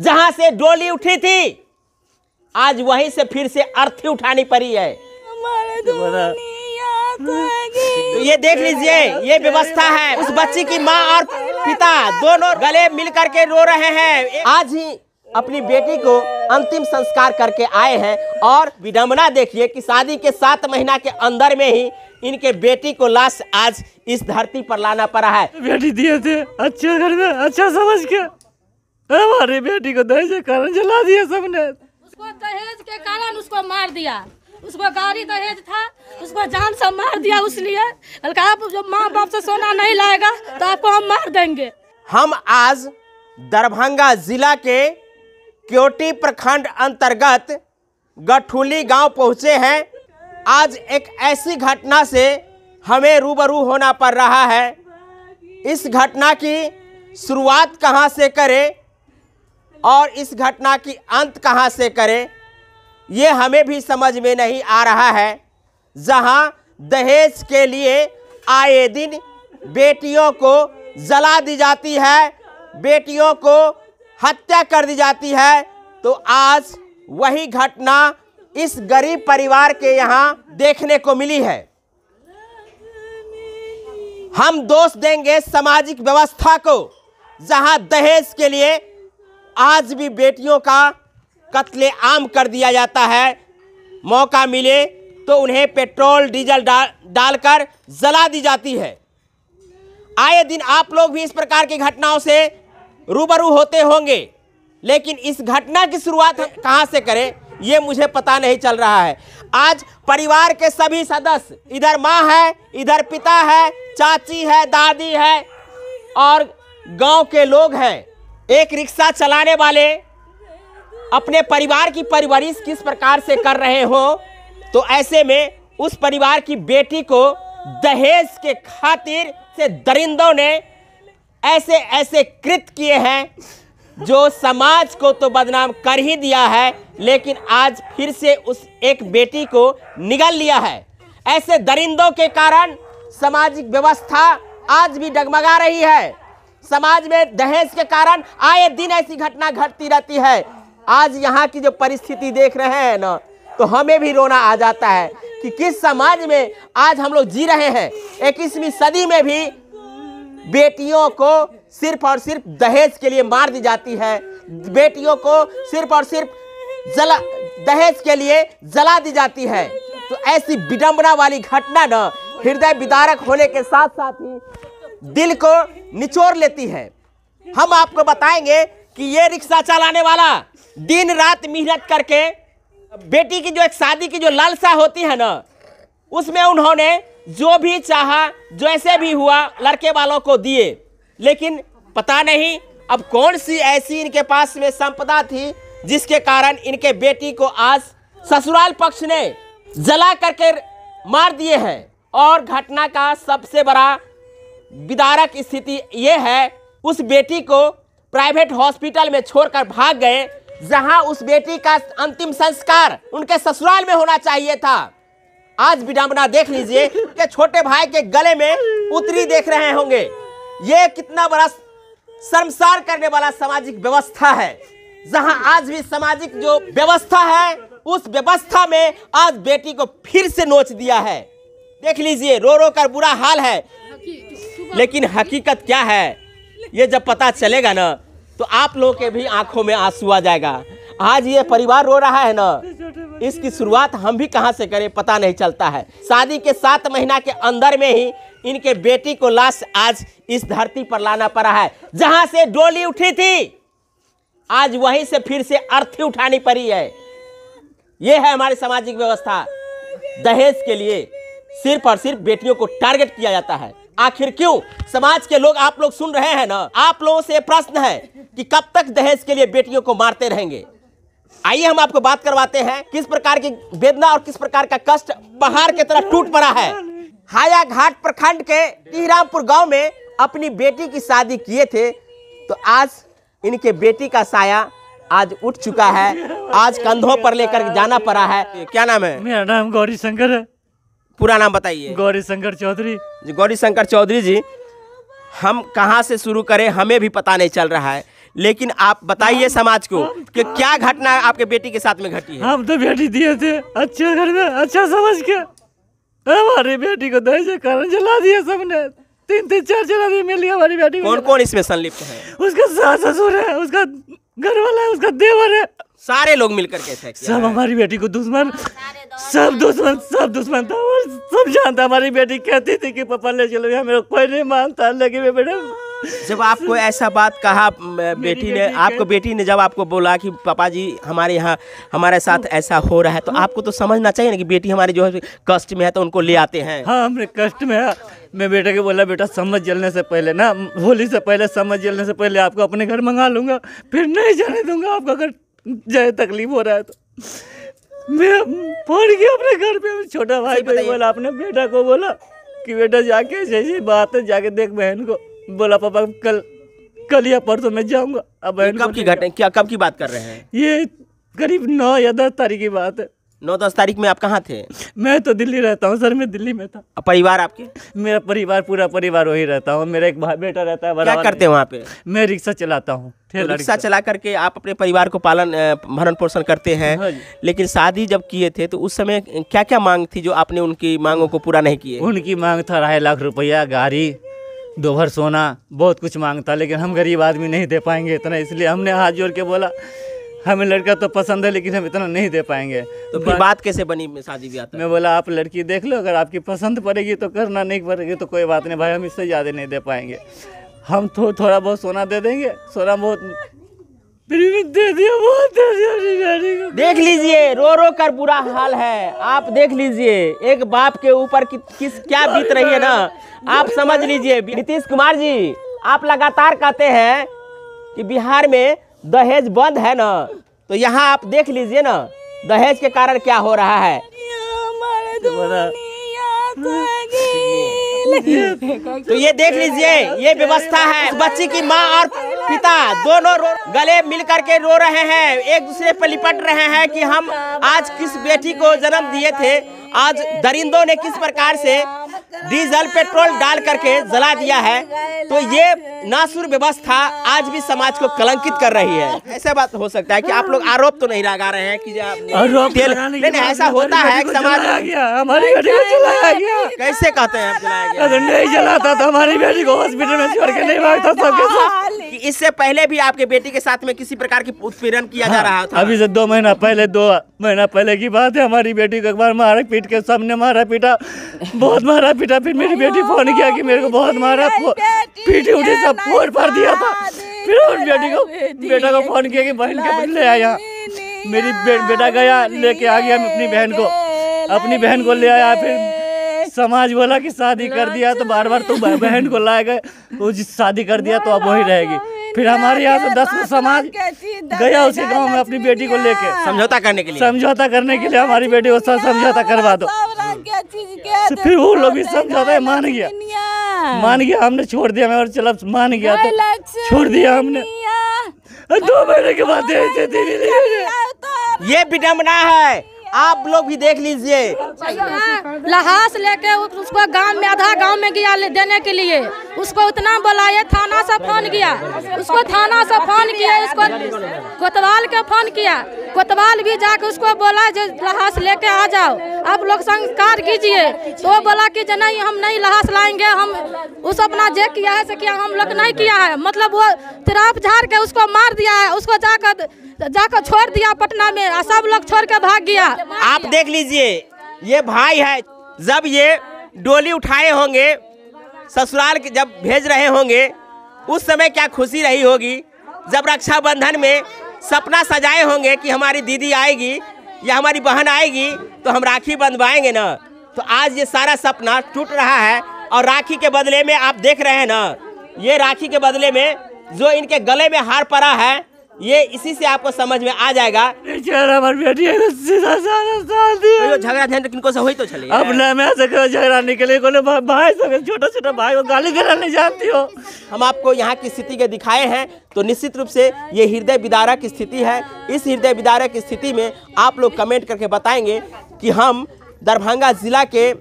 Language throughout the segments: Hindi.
जहां से डोली उठी थी आज वहीं से फिर से अर्थी उठानी पड़ी है तो ये देख लीजिए ये व्यवस्था है उस बच्ची की माँ और पिता दोनों गले मिल करके रो रहे हैं आज ही अपनी बेटी को अंतिम संस्कार करके आए हैं और विडम्बना देखिए कि शादी के सात महीना के अंदर में ही इनके बेटी को लाश आज इस धरती पर लाना पड़ा है बेटी दिए थे अच्छे घर में अच्छा समझ के हमारी बेटी को दहेज के कारण जला दिया सबने उसको दहेज के कारण उसको मार दिया उसको गाड़ी दहेज था उसको जान से मार दिया उसलिए हल्का आप जो माँ बाप से सोना नहीं लाएगा तो आपको हम मार देंगे हम आज दरभंगा जिला के क्योटी प्रखंड अंतर्गत गठुली गांव पहुंचे हैं आज एक ऐसी घटना से हमें रूबरू होना पड़ रहा है इस घटना की शुरुआत कहां से करें और इस घटना की अंत कहाँ से करें ये हमें भी समझ में नहीं आ रहा है जहां दहेज के लिए आए दिन बेटियों को जला दी जाती है बेटियों को हत्या कर दी जाती है तो आज वही घटना इस गरीब परिवार के यहाँ देखने को मिली है हम दोष देंगे सामाजिक व्यवस्था को जहां दहेज के लिए आज भी बेटियों का कत्ले आम कर दिया जाता है मौका मिले तो उन्हें पेट्रोल डीजल डाल डालकर जला दी जाती है आए दिन आप लोग भी इस प्रकार की घटनाओं से रूबरू होते होंगे लेकिन इस घटना की शुरुआत कहाँ से करें ये मुझे पता नहीं चल रहा है आज परिवार के सभी सदस्य इधर माँ है इधर पिता है चाची है दादी है और गांव के लोग हैं एक रिक्शा चलाने वाले अपने परिवार की परवरिश किस प्रकार से कर रहे हो तो ऐसे में उस परिवार की बेटी को दहेज के खातिर से दरिंदों ने ऐसे ऐसे कृत किए हैं जो समाज को तो बदनाम कर ही दिया है लेकिन आज फिर से उस एक बेटी को निगल लिया है ऐसे दरिंदों के कारण सामाजिक व्यवस्था आज भी डगमगा रही है समाज में दहेज के कारण आए दिन ऐसी घटना घटती रहती है आज यहाँ की जो परिस्थिति देख रहे हैं ना तो हमें भी रोना आ जाता है कि किस समाज में आज हम लोग जी रहे हैं इक्कीसवीं सदी में भी बेटियों को सिर्फ और सिर्फ दहेज के लिए मार दी जाती है बेटियों को सिर्फ और सिर्फ जला दहेज के लिए जला दी जाती है तो ऐसी विडम्बना वाली घटना न हृदय विदारक होने के साथ साथ ही दिल को निचोड़ लेती है हम आपको बताएंगे कि ये रिक्शा चलाने वाला दिन रात मेहनत करके बेटी की जो एक शादी की जो लालसा होती है ना उसमें उन्होंने जो भी चाहा जैसे भी हुआ लड़के वालों को दिए लेकिन पता नहीं अब कौन सी ऐसी इनके पास में संपदा थी जिसके कारण इनके बेटी को आज ससुराल पक्ष ने जला करके मार दिए हैं और घटना का सबसे बड़ा विदारक स्थिति ये है उस बेटी को प्राइवेट हॉस्पिटल में छोड़कर भाग गए जहां उस बेटी का अंतिम संस्कार उनके ससुराल में होना चाहिए था आज विडम्बना देख लीजिए कि छोटे भाई के गले में उतरी देख रहे होंगे ये कितना बड़ा शर्मसार करने वाला सामाजिक व्यवस्था है जहां आज भी सामाजिक जो व्यवस्था है उस व्यवस्था में आज बेटी को फिर से नोच दिया है देख लीजिए रो रो कर बुरा हाल है हाँ, लेकिन हकीकत क्या है ये जब पता चलेगा ना तो आप लोगों के भी आंखों में आंसू आ जाएगा आज ये परिवार रो रहा है ना इसकी शुरुआत हम भी कहाँ से करें पता नहीं चलता है शादी के सात महीना के अंदर में ही इनके बेटी को लाश आज इस धरती पर लाना पड़ा है जहां से डोली उठी थी आज वहीं से फिर से अर्थी उठानी पड़ी है ये है हमारी सामाजिक व्यवस्था दहेज के लिए सिर्फ और सिर्फ बेटियों को टारगेट किया जाता है आखिर क्यों समाज के लोग आप लोग सुन रहे हैं ना आप लोगों से प्रश्न है कि कब तक दहेज के लिए बेटियों को मारते रहेंगे आइए हम आपको बात करवाते हैं किस प्रकार की वेदना और किस प्रकार का कष्ट पहाड़ के तरह टूट पड़ा है हाया घाट प्रखंड के टीरामपुर गांव में अपनी बेटी की शादी किए थे तो आज इनके बेटी का साया आज उठ चुका है आज कंधों पर लेकर जाना पड़ा है क्या नाम है मेरा नाम गौरी शंकर है पूरा नाम बताइए गौरी शंकर चौधरी जी गौरी शंकर चौधरी जी हम कहाँ से शुरू करें हमें भी पता नहीं चल रहा है लेकिन आप बताइए समाज को कि क्या घटना आपके बेटी के साथ में घटी है हम तो बेटी दिए थे अच्छे घर में अच्छा समझ के हमारी बेटी को दहेज कारण जला दिया सबने तीन तीन चार चार आदमी मिल लिया हमारी बेटी कौन कौन इसमें संलिप्त है उसका सास ससुर है उसका घर वाला है उसका देवर है सारे लोग मिलकर के थे सब हमारी बेटी को दुश्मन हाँ, सब दुश्मन सब दुश्मन था और सब जानता हमारी बेटी कहती थी कि पापा ले चलो मेरा कोई नहीं मानता लेकिन बेटा जब आपको ऐसा बात कहा बेटी ने आपको बेटी ने जब आपको बोला कि पापा जी हमारे यहाँ हमारे साथ ऐसा हो रहा है तो आपको तो समझना चाहिए ना कि बेटी हमारे जो है कष्ट में है तो उनको ले आते हैं हाँ हमने कष्ट में है मैं बेटे के बोला बेटा समझ जलने से पहले ना होली से पहले समझ जलने से पहले आपको अपने घर मंगा लूँगा फिर नहीं जाने दूंगा आपका अगर जाए तकलीफ हो रहा है तो मैं फोड़ गया अपने घर पे छोटा भाई बोला अपने बेटा को बोला कि बेटा जाके जैसी बात है जाके देख बहन को बोला पापा कल कल या परसों मैं जाऊँगा अब कब की घटना क्या कब की बात कर रहे हैं ये करीब नौ या दस तारीख की बात है नौ दस तारीख में आप कहाँ थे मैं तो दिल्ली रहता हूँ सर मैं दिल्ली में था परिवार आपके मेरा परिवार पूरा परिवार वही रहता हूँ मेरा एक भाई बेटा रहता है क्या करते हैं वहाँ पे मैं रिक्शा चलाता हूँ तो रिक्शा चला करके आप अपने परिवार को पालन भरण पोषण करते हैं हाँ लेकिन शादी जब किए थे तो उस समय क्या क्या मांग थी जो आपने उनकी मांगों को पूरा नहीं किए उनकी मांग था अढ़ाई लाख रुपया गाड़ी दोपहर सोना बहुत कुछ मांगता लेकिन हम गरीब आदमी नहीं दे पाएंगे इतना इसलिए हमने हाथ जोड़ के बोला हमें लड़का तो पसंद है लेकिन हम इतना नहीं दे पाएंगे तो फिर बात कैसे बनी शादी ब्याह मैं बोला आप लड़की देख लो अगर आपकी पसंद पड़ेगी तो करना नहीं पड़ेगी तो कोई बात नहीं भाई हम इससे ज़्यादा नहीं दे पाएंगे हम तो थो, थोड़ा बहुत सोना दे देंगे सोना बहुत दे दिया बहुत दे दिया देख लीजिए रो रो कर बुरा हाल है आप देख लीजिए एक बाप के ऊपर कि, किस क्या बीत रही है ना आप समझ लीजिए नीतीश कुमार जी आप लगातार कहते हैं कि बिहार में दहेज बंद है ना तो यहाँ आप देख लीजिए ना दहेज के कारण क्या हो रहा है तो ये देख लीजिए ये व्यवस्था है बच्ची की माँ और पिता दोनों रो गले मिल करके रो रहे हैं एक दूसरे पर लिपट रहे हैं कि हम आज किस बेटी को जन्म दिए थे आज दरिंदों ने किस प्रकार से डीजल पेट्रोल डाल करके जला दिया है तो ये नासुर व्यवस्था आज भी समाज को कलंकित कर रही है ऐसा बात हो सकता है कि आप लोग आरोप तो नहीं लगा रहे हैं कि तो तेल नहीं ऐसा होता है समाज हमारी बेटी को चलाया गया कैसे कहते हैं नहीं जलाता था तो हमारी बेटी को हॉस्पिटल में छोड़ के नहीं भागता इससे पहले भी आपके बेटी के साथ में किसी प्रकार की उत्पीड़न किया जा हाँ, रहा था अभी से दो महीना पहले दो महीना पहले की बात है हमारी बेटी को एक बार मारा पीट के सामने मारा पीटा बहुत मारा पिटा फिर मेरी बेटी फोन किया कि मेरे को बहुत मारा पीटी उठी सब फोन पर दिया था फिर और बेटी को बेटा को फोन किया कि बहन के ले आया मेरी बेटा गया लेके आ गया अपनी बहन को अपनी बहन को ले आया फिर समाज बोला कि शादी कर दिया तो बार बार तो बहन को लाए गए तो शादी कर दिया तो अब वही रहेगी फिर हमारे यहाँ से दस समाज गया उसके गांव में अपनी बेटी को लेके समझौता करने के लिए समझौता करने के लिए हमारी बेटी को समझौता करवा दो क्या चीज क्या तो फिर वो लोग भी समझाता है मान गया मान गया हमने छोड़ दिया मैं और चलो मान गया तो छोड़ दिया हमने दो महीने के बाद तो ये विडम्बना है आप लोग भी देख लीजिए लहास लेके उसको गांव में आधा गांव में गया देने के लिए उसको उतना बुलाया थाना से फोन किया उसको थाना से फोन किया उसको कोतवाल के फोन किया कोतवाल भी जाके उसको बोला जो लहास लेके आ जाओ आप लोग संस्कार कीजिए तो बोला कि जो नहीं हम नहीं लहास लाएंगे हम उस अपना जे किया है से किया हम लोग नहीं किया है मतलब वो तिराप झाड़ के उसको मार दिया है उसको जाकर जाकर छोड़ दिया पटना में और सब लोग छोड़ के भाग गया आप देख लीजिए ये भाई है जब ये डोली उठाए होंगे ससुराल जब भेज रहे होंगे उस समय क्या खुशी रही होगी जब रक्षाबंधन में सपना सजाए होंगे कि हमारी दीदी आएगी या हमारी बहन आएगी तो हम राखी बंधवाएंगे ना तो आज ये सारा सपना टूट रहा है और राखी के बदले में आप देख रहे हैं ना ये राखी के बदले में जो इनके गले में हार पड़ा है ये इसी से आपको समझ में आ जाएगा तो झगड़ा झंड तो किनको से हुई तो चले अब झगड़ा निकले भाई छोटा छोटा भाई को गाली देना नहीं जानती हो हम आपको यहाँ की स्थिति के दिखाए हैं तो निश्चित रूप से ये हृदय विदारक स्थिति है इस हृदय विदारक स्थिति में आप लोग कमेंट करके बताएंगे कि हम दरभंगा जिला के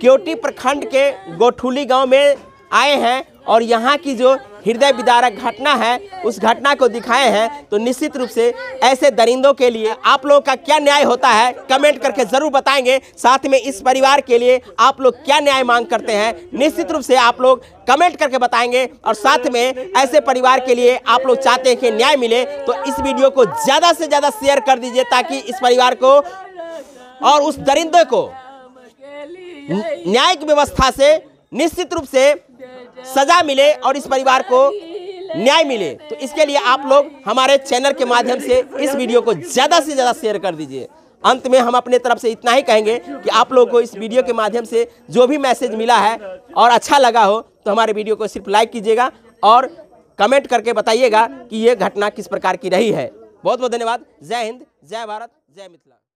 क्योटी प्रखंड के गोठुली गाँव में आए हैं और यहाँ की जो हृदय विदारक घटना है उस घटना को दिखाए हैं तो निश्चित रूप से ऐसे दरिंदों के लिए आप लोगों का क्या न्याय होता है कमेंट करके ज़रूर बताएंगे साथ में इस परिवार के लिए आप लोग क्या न्याय मांग करते हैं निश्चित रूप से आप लोग कमेंट करके बताएंगे और साथ में ऐसे परिवार के लिए आप लोग चाहते हैं कि न्याय मिले तो इस वीडियो को ज़्यादा से ज़्यादा शेयर कर दीजिए ताकि इस परिवार को और उस दरिंदे को न्यायिक व्यवस्था से निश्चित रूप से सजा मिले और इस परिवार को न्याय मिले तो इसके लिए आप लोग हमारे चैनल के माध्यम से इस वीडियो को ज़्यादा से ज़्यादा शेयर कर दीजिए अंत में हम अपने तरफ से इतना ही कहेंगे कि आप लोगों को इस वीडियो के माध्यम से जो भी मैसेज मिला है और अच्छा लगा हो तो हमारे वीडियो को सिर्फ लाइक कीजिएगा और कमेंट करके बताइएगा कि ये घटना किस प्रकार की रही है बहुत बहुत धन्यवाद जय हिंद जय भारत जय मिथिला